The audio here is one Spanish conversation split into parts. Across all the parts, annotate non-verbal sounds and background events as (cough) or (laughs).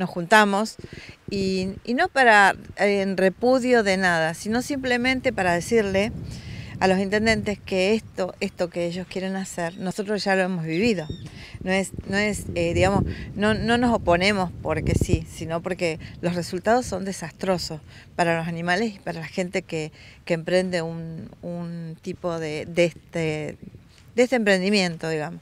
nos juntamos y, no para en repudio de nada, sino simplemente para decirle a los intendentes que esto, esto que ellos quieren hacer, nosotros ya lo hemos vivido. No es, no es, eh, digamos, no, nos oponemos porque sí, sino porque los resultados son desastrosos para los animales y para la gente que, emprende un, tipo de, de, este, de este emprendimiento, digamos.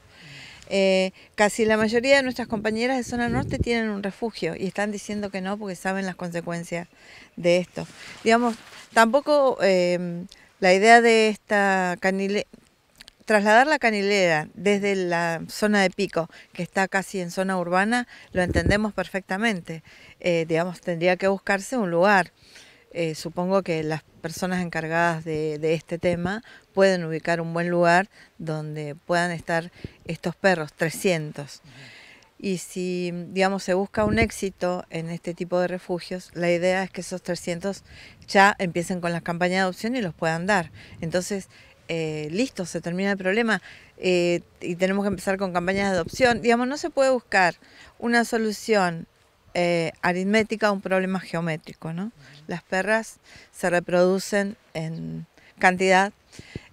Eh, casi la mayoría de nuestras compañeras de zona norte tienen un refugio y están diciendo que no porque saben las consecuencias de esto. Digamos, tampoco em, la idea de esta trasladar la canilera desde la zona de pico, que está casi en zona urbana, lo entendemos perfectamente. Eh, digamos, tendría que buscarse un lugar. Eh, supongo que las personas encargadas de, este tema pueden ubicar un buen lugar donde puedan estar estos perros, 300. Y si, digamos, se busca un éxito en este tipo de refugios, la idea es que esos 300 ya empiecen con las campañas de adopción y los puedan dar. Entonces, eh, listo, se termina el problema eh, y tenemos que empezar con campañas de adopción. Digamos, no se puede buscar una solución eh, aritmética un problema geométrico. ¿no? Las perras se reproducen en cantidad,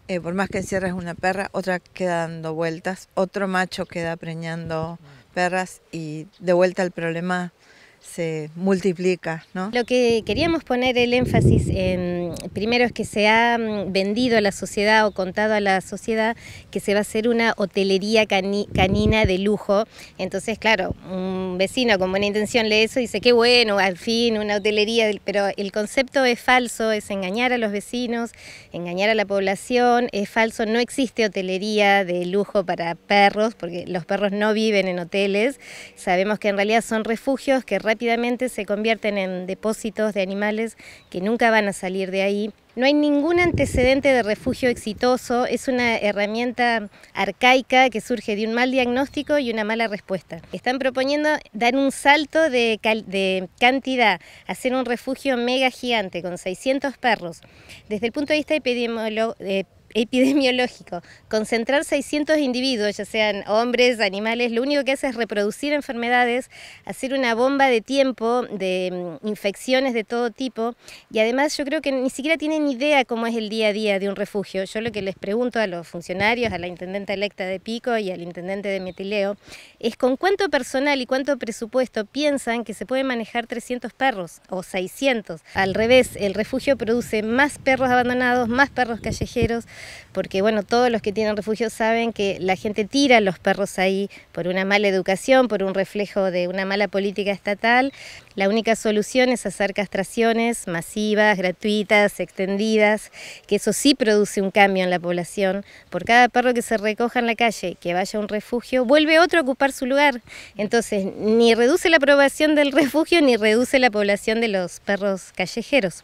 eh, por más que encierres una perra, otra queda dando vueltas, otro macho queda preñando perras y de vuelta el problema se multiplica. ¿no? Lo que queríamos poner el énfasis en primero es que se ha mm, vendido a la sociedad o contado a la sociedad que se va a hacer una hotelería canina de lujo. Entonces, claro, un vecino con buena intención lee eso y dice, qué bueno, al fin una hotelería, pero el concepto es falso, es engañar a los vecinos, engañar a la población, es falso, no existe hotelería de lujo para perros, porque los perros no viven en hoteles, sabemos que en realidad son refugios que rápidamente se convierten en depósitos de animales que nunca van a salir de ahí. No hay ningún antecedente de refugio exitoso, es una herramienta arcaica que surge de un mal diagnóstico y una mala respuesta. Están proponiendo dar un salto de, cantidad, hacer un refugio mega gigante con 600 perros. Desde el punto de vista epidemiológico, eh, epidemiológico. Concentrar 600 individuos, ya sean hombres, animales, lo único que hace es reproducir enfermedades, hacer una bomba de tiempo de mm, infecciones de todo tipo y además yo creo que ni siquiera tienen idea cómo es el día a día de un refugio. Yo lo que les pregunto a los funcionarios, a la intendenta electa de Pico y al intendente de Metileo, es con cuánto personal y cuánto presupuesto piensan que se puede manejar 300 perros o 600. Al revés, el refugio produce más perros abandonados, más perros callejeros, porque bueno, todos los que tienen refugio saben que la gente tira a los perros ahí por una mala educación, por un reflejo de una mala política estatal. La única solución es hacer castraciones masivas, gratuitas, extendidas, que eso sí produce un cambio en la población. Por cada perro que se recoja en la calle, que vaya a un refugio, vuelve otro a ocupar su lugar. Entonces, ni reduce la aprobación del (laughs) refugio ni reduce la población de los perros callejeros.